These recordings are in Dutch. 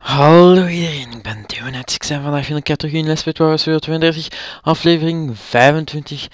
Hallo iedereen, ik ben Deonet. Ik ben vandaag in de categorie Les Wars 32, aflevering 25.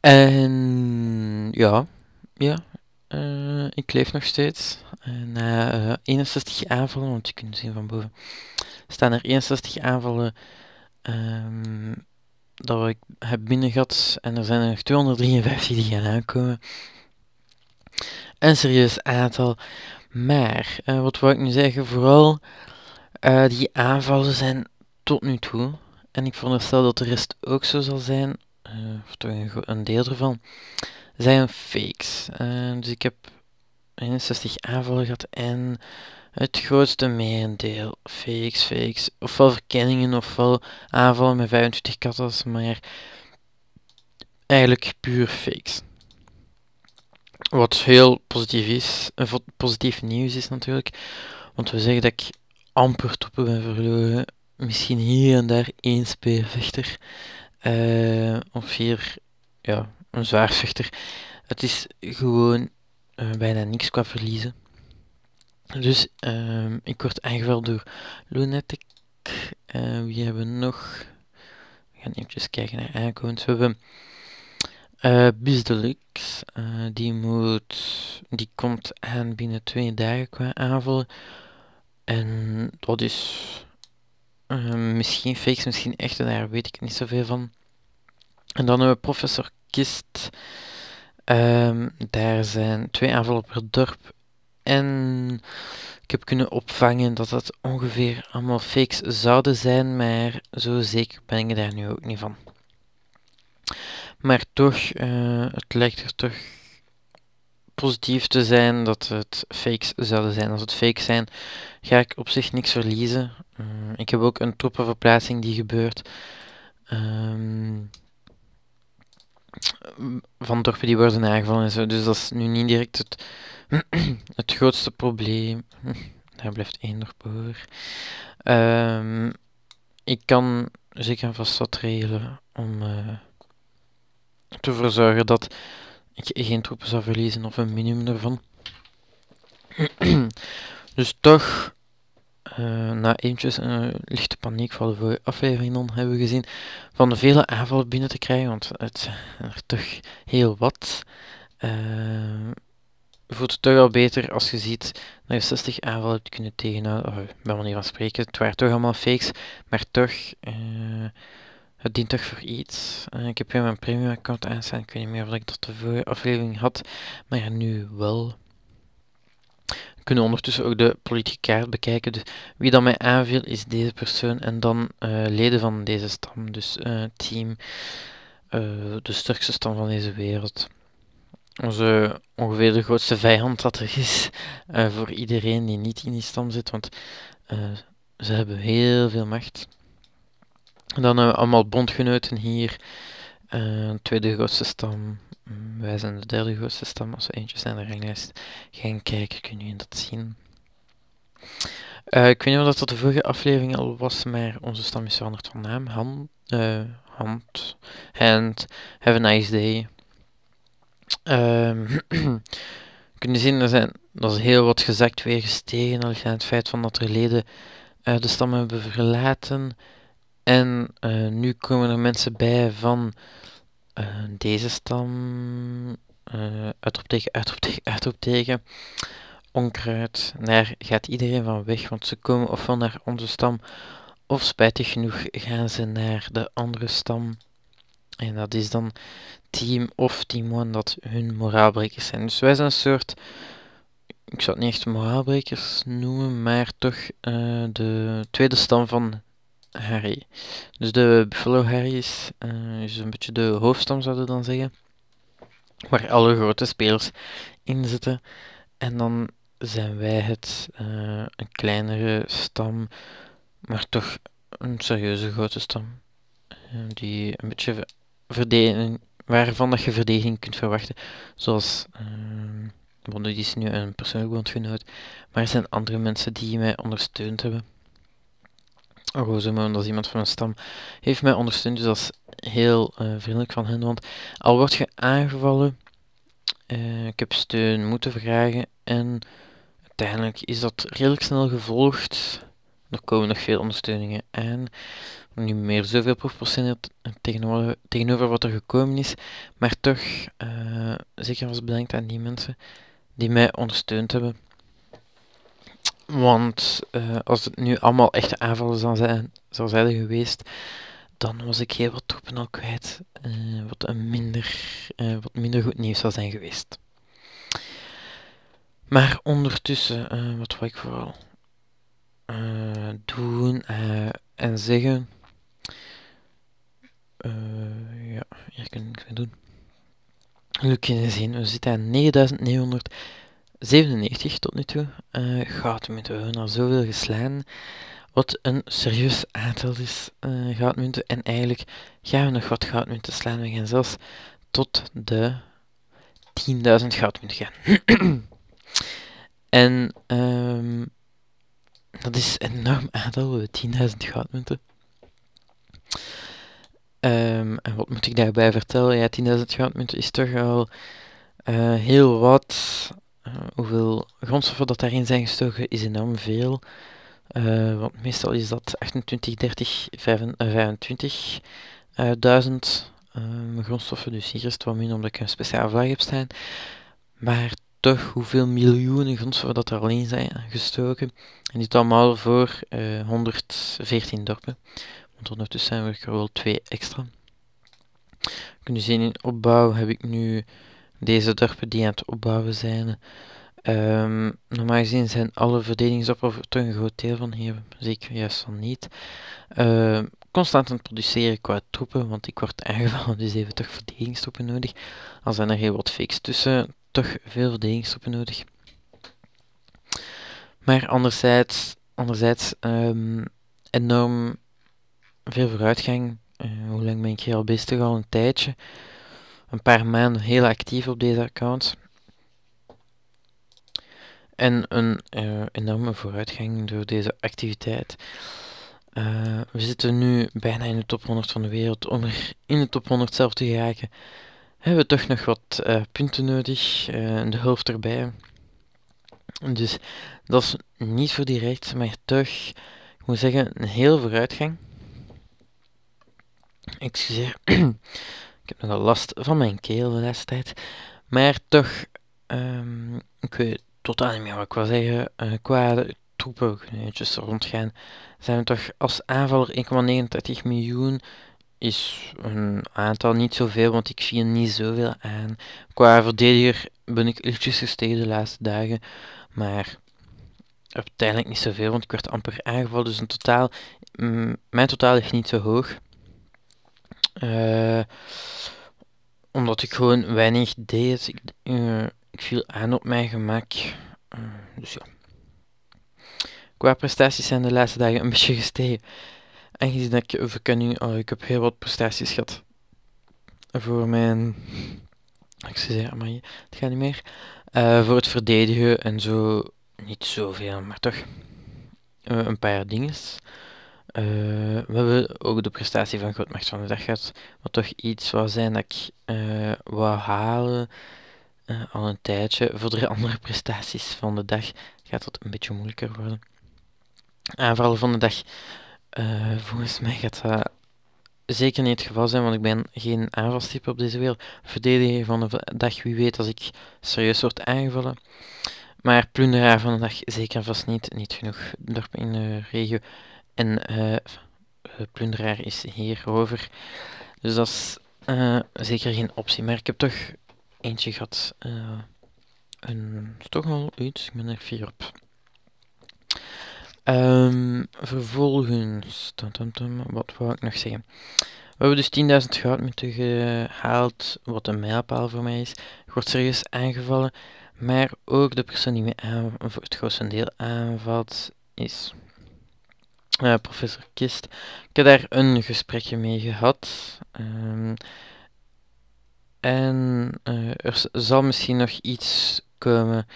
En ja, ja, eh, ik leef nog steeds. Na 61 eh, aanvallen, want je kunt zien van boven, staan er 61 aanvallen um, dat ik heb binnengehad. En er zijn er nog 253 die gaan aankomen. Een serieus aantal. Maar, eh, wat wil ik nu zeggen, vooral... Eh, die aanvallen zijn tot nu toe, en ik veronderstel dat de rest ook zo zal zijn, eh, of toch een, deel ervan, zijn fakes. Eh, dus ik heb 61 aanvallen gehad en het grootste merendeel fakes, fakes, ofwel verkenningen ofwel aanvallen met 25 katas, maar eigenlijk puur fakes. Wat heel positief is, positief nieuws is natuurlijk, want we zeggen dat ik amper toppen ben verloren. Misschien hier en daar één speervechter. Eh, of hier ja, een zwaarvechter. Het is gewoon eh, bijna niks qua verliezen. Dus ehm, ik word aangevallen door Lunatic. Eh, wie hebben we nog? We gaan eventjes kijken naar aankomend. We hebben uh, Deluxe. die, moet, die komt aan binnen twee dagen qua aanvallen. En dat is ehm, misschien fakes, misschien echte, daar weet ik niet zoveel van. En dan hebben we professor Kist. Ehm, daar zijn twee aanvallen per dorp. En ik heb kunnen opvangen dat dat ongeveer allemaal fakes zouden zijn, maar zo zeker ben ik daar nu ook niet van. Maar toch, eh, het lijkt er toch positief te zijn dat het fakes zouden zijn. Als het fakes zijn, ga ik op zich niks verliezen. Mm, ik heb ook een troepenverplaatsing die gebeurt. Ehm, van dorpen die worden aangevallen en zo. Dus dat is nu niet direct het, het grootste probleem. Daar blijft één nog ehm, ik kan zeker vast wat regelen om uh, eh, te verzorgen dat ik geen troepen zou verliezen of een minimum ervan. dus toch, eh, na eventjes een eh, lichte paniek van de vorige aflevering dan hebben we gezien, van de vele aanvallen binnen te krijgen, want het zijn er toch heel wat. Uh, voelt het toch wel beter als je ziet dat je 60 aanvallen hebt kunnen tegenhouden. Oh, bij manier van spreken, het waren toch allemaal fakes, maar toch... Het dient toch voor iets. Eh, ik heb weer mijn premium account aanstaan. Ik weet niet meer of ik dat de vorige aflevering had, maar nu wel. We kunnen ondertussen ook de politieke kaart bekijken. Dus wie dan mij aanviel is deze persoon en dan eh, leden van deze stam. Dus eh, team, de sterkste stam van deze wereld. Onze ongeveer de grootste vijand dat er is voor iedereen die niet in die stam zit, want ze hebben heel veel macht dan hebben eh, we allemaal bondgenoten hier. Eh, tweede grootste stam. Mm, wij zijn de derde grootste stam. Als we eentje zijn de ranglijst geen kijken, kunnen jullie dat zien. Eh, ik weet niet of dat tot de vorige aflevering al was, maar onze stam is veranderd van naam. hand hand, hand, have a nice day. Um, ehm, kunnen zien, er, zijn, er is heel wat gezakt weer gestegen. Al het feit van dat er leden de stam hebben verlaten. En eh, nu komen er mensen bij van eh, deze stam. tegen, uit op tegen Onkruid. Daar gaat iedereen van weg, want ze komen of van naar onze stam. Of spijtig genoeg gaan ze naar de andere stam. En dat is dan Team of Team One dat hun moraalbrekers zijn. Dus wij zijn een soort ik zou het niet echt moraalbrekers noemen, maar toch eh, de tweede stam van Harry. Dus de Buffalo Harry's eh, is een beetje de hoofdstam, zouden we dan zeggen. Waar alle grote spelers in zitten. En dan zijn wij het, uh, een kleinere stam, maar toch een serieuze grote stam. Eh, die een beetje verdedigen waarvan dat je verdediging kunt verwachten. Zoals, uh, die is nu een persoonlijk bondgenoot, maar er zijn andere mensen die mij ondersteund hebben. Rosema, dat is iemand van mijn stam, heeft mij ondersteund. Dus dat is heel eh, vriendelijk van hen. Want al word je aangevallen, eh, ik heb steun moeten vragen. En uiteindelijk is dat redelijk snel gevolgd. Er komen nog veel ondersteuningen en Nu meer zoveel procent eh, tegenover, tegenover wat er gekomen is. Maar toch, uh, zeker was bedankt aan die mensen die mij ondersteund hebben. Want eh, als het nu allemaal echte aanvallen zou zijn, zou zijn geweest, dan was ik heel wat troepen al kwijt. Eh, wat, een minder, eh, wat minder goed nieuws zou zijn geweest. Maar ondertussen, wat wil ik vooral doen en zeggen. ja, hier kan ik mee doen. Leuk je zien, we zitten aan 9900. 97 tot nu toe. Uh, eh, goudmunten. We al zoveel geslaan. Wat een serieus aantal is, uh, eh, goudmunten. En eigenlijk gaan we nog wat goudmunten slaan. We gaan zelfs tot de 10.000 goudmunten gaan. en ehm, dat is een enorm aantal, 10.000 goudmunten. Ehm, en wat moet ik daarbij vertellen? Ja, 10.000 goudmunten is toch al eh, heel wat. Eh, hoeveel grondstoffen dat daarin zijn gestoken is enorm veel. Eh, want meestal is dat 28, 30, 25 duizend ehm, grondstoffen. Dus hier is het wat min omdat ik een speciale vlag heb staan. Maar toch hoeveel miljoenen grondstoffen dat er alleen zijn gestoken. En dit allemaal voor 114 eh, dorpen. Want ondertussen zijn we er wel twee extra. Kunnen zien dus in opbouw heb ik nu deze dorpen die aan het opbouwen zijn. Ehm, normaal gezien zijn alle verdedigingsopper toch een groot deel van hier, zeker juist van niet. Uh, constant aan het produceren qua troepen, want ik word aangevallen, dus even toch verdedigingstroepen nodig. Al zijn er heel wat fakes tussen, toch veel verdedigingstroepen nodig. Maar anderzijds, anderzijds ehm, enorm veel vooruitgang. Eh, hoe lang ben ik hier al bezig? Al een tijdje een paar maanden heel actief op deze account. En een eh, enorme vooruitgang door deze activiteit. Eh, we zitten nu bijna in de top 100 van de wereld. Om er in de top 100 zelf te geraken, hebben we toch nog wat eh, punten nodig. de helft erbij. Dus dat is niet voor direct, maar toch, ik moet zeggen, een heel vooruitgang. Excuseer. heb nogal last van mijn keel de laatste tijd. Maar toch, um, ik weet totaal niet meer wat ik wil zeggen. Eh, qua de troepen rondgaan, zijn we toch als aanvaller 1,39 miljoen. Is een aantal niet zoveel, want ik zie er niet zoveel aan. Qua verdediger ben ik ietsjes gestegen de laatste dagen. Maar uiteindelijk niet zoveel, want ik werd amper aangevallen. Dus een totaal, mm, mijn totaal ligt niet zo hoog. Eh, omdat ik gewoon weinig deed. Ik, eh, ik viel aan op mijn gemak. Eh, dus ja. Qua prestaties zijn de laatste dagen een beetje gestegen. Aangezien dat ik verkenning... Oh, ik heb heel wat prestaties gehad. Voor mijn... Excuseer, maar het gaat niet meer. voor het verdedigen en zo. Niet zoveel, maar toch. een paar dingen. Eh, we hebben ook de prestatie van Grootmacht van de Dag gehad, wat toch iets zou zijn dat ik uh, wou halen eh, al een tijdje. Voor de andere prestaties van de dag gaat dat een beetje moeilijker worden. Aanvallen van de dag, volgens mij gaat dat zeker niet het geval zijn, want ik ben geen aanvalstype op deze wereld. Verdediger van de dag, wie weet als ik serieus word aangevallen. Maar plunderaar van de dag zeker vast niet, niet genoeg dorpen in de regio. En uh, plunderaar is hierover. Dus dat is eh, zeker geen optie. Maar ik heb toch eentje gehad. Uh, een, toch al iets. Ik ben er vier op. Ehm, vervolgens. wat wou ik nog zeggen? We hebben dus 10.000 moeten gehaald, wat een mijlpaal voor mij is. Ik word serieus aangevallen, maar ook de persoon die mij voor het grootste deel aanvalt is eh, professor Kist. Ik heb daar een gesprekje mee gehad. Ehm, en eh, er zal misschien nog iets komen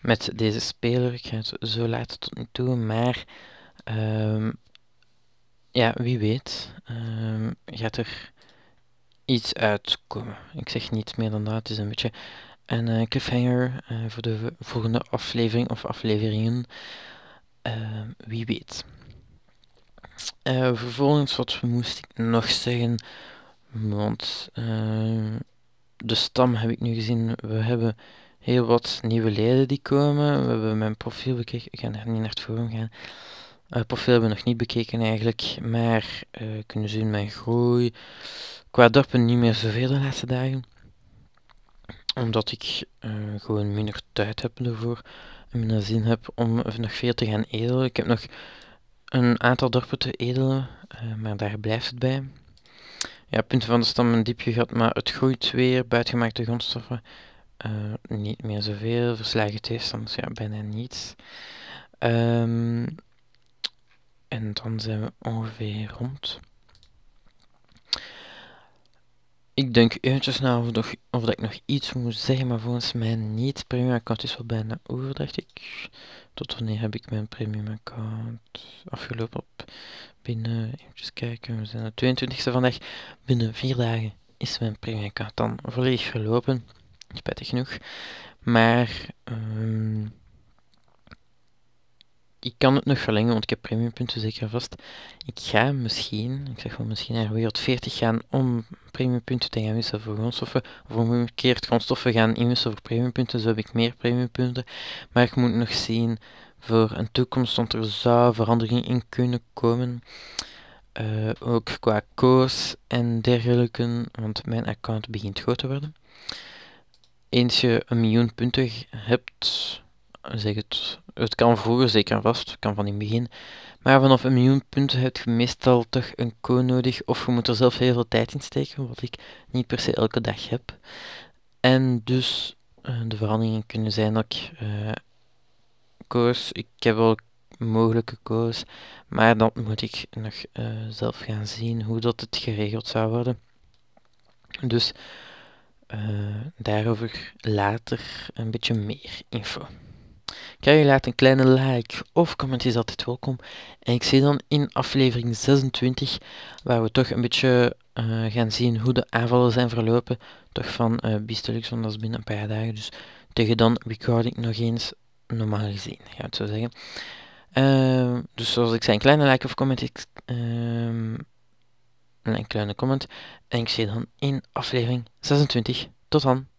met deze speler. Ik ga het zo laten tot nu toe. Maar ehm, ja, wie weet ehm, gaat er iets uitkomen. Ik zeg niet meer dan dat. Het is een beetje een uh, cliffhanger voor de volgende aflevering of afleveringen. wie weet. Eh, vervolgens, wat moest ik nog zeggen? Want eh, de stam heb ik nu gezien. We hebben heel wat nieuwe leden die komen. We hebben mijn profiel bekeken. Ik ga er niet naar het forum gaan. Uh, profiel hebben we nog niet bekeken eigenlijk. Maar kunnen zien mijn groei. Qua dorpen niet meer zoveel de laatste dagen. Omdat ik gewoon minder tijd heb ervoor. En minder zin heb om nog veel te gaan edelen. Ik heb nog een aantal dorpen te edelen, eh, maar daar blijft het bij. Ja, punten van de stam een diepje gehad, maar het groeit weer. Buitgemaakte grondstoffen, eh, niet meer zoveel. Verslagen tegenstanders, ja, bijna niets. Ehm, en dan zijn we ongeveer rond. Ik denk eventjes na of, of dat ik nog iets moet zeggen, maar volgens mij niet. Premium account is wel bijna over, dacht ik. Tot wanneer heb ik mijn premium account afgelopen op binnen, Even kijken, we zijn de 22e vandaag. Binnen vier dagen is mijn premium account dan volledig gelopen. Spijtig genoeg. Maar, um, ik kan het nog verlengen, want ik heb premiumpunten zeker vast. Ik ga misschien, ik zeg wel misschien naar wereld 40 gaan om premiumpunten te gaan wisselen voor grondstoffen. Of keer grondstoffen gaan inwisselen voor premiumpunten, zo heb ik meer premiumpunten. Maar ik moet nog zien voor een toekomst, want er zou verandering in kunnen komen. Eh, ook qua koers en dergelijke, want mijn account begint groot te worden. Eens je een miljoen punten hebt, eh, zeg het, het kan vroeger, zeker vast, kan van in het begin. Maar vanaf een miljoen punten heb je meestal toch een code nodig, of je moet er zelf heel veel tijd in steken, wat ik niet per se elke dag heb. En dus eh, de veranderingen kunnen zijn dat ik eh, koos, ik heb wel mogelijke koos, maar dan moet ik nog zelf gaan zien hoe dat het geregeld zou worden. Dus daarover later een beetje meer info je laat een kleine like of comment is altijd welkom. En ik zie dan in aflevering 26, waar we toch een beetje eh, gaan zien hoe de aanvallen zijn verlopen. Toch van eh, Bistelux, want dat is binnen een paar dagen. Dus tegen dan record ik nog eens normaal gezien, ga ik het zo zeggen. Ehm, dus zoals ik zei, een kleine like of comment. Ehm, een kleine comment. En ik zie dan in aflevering 26. Tot dan.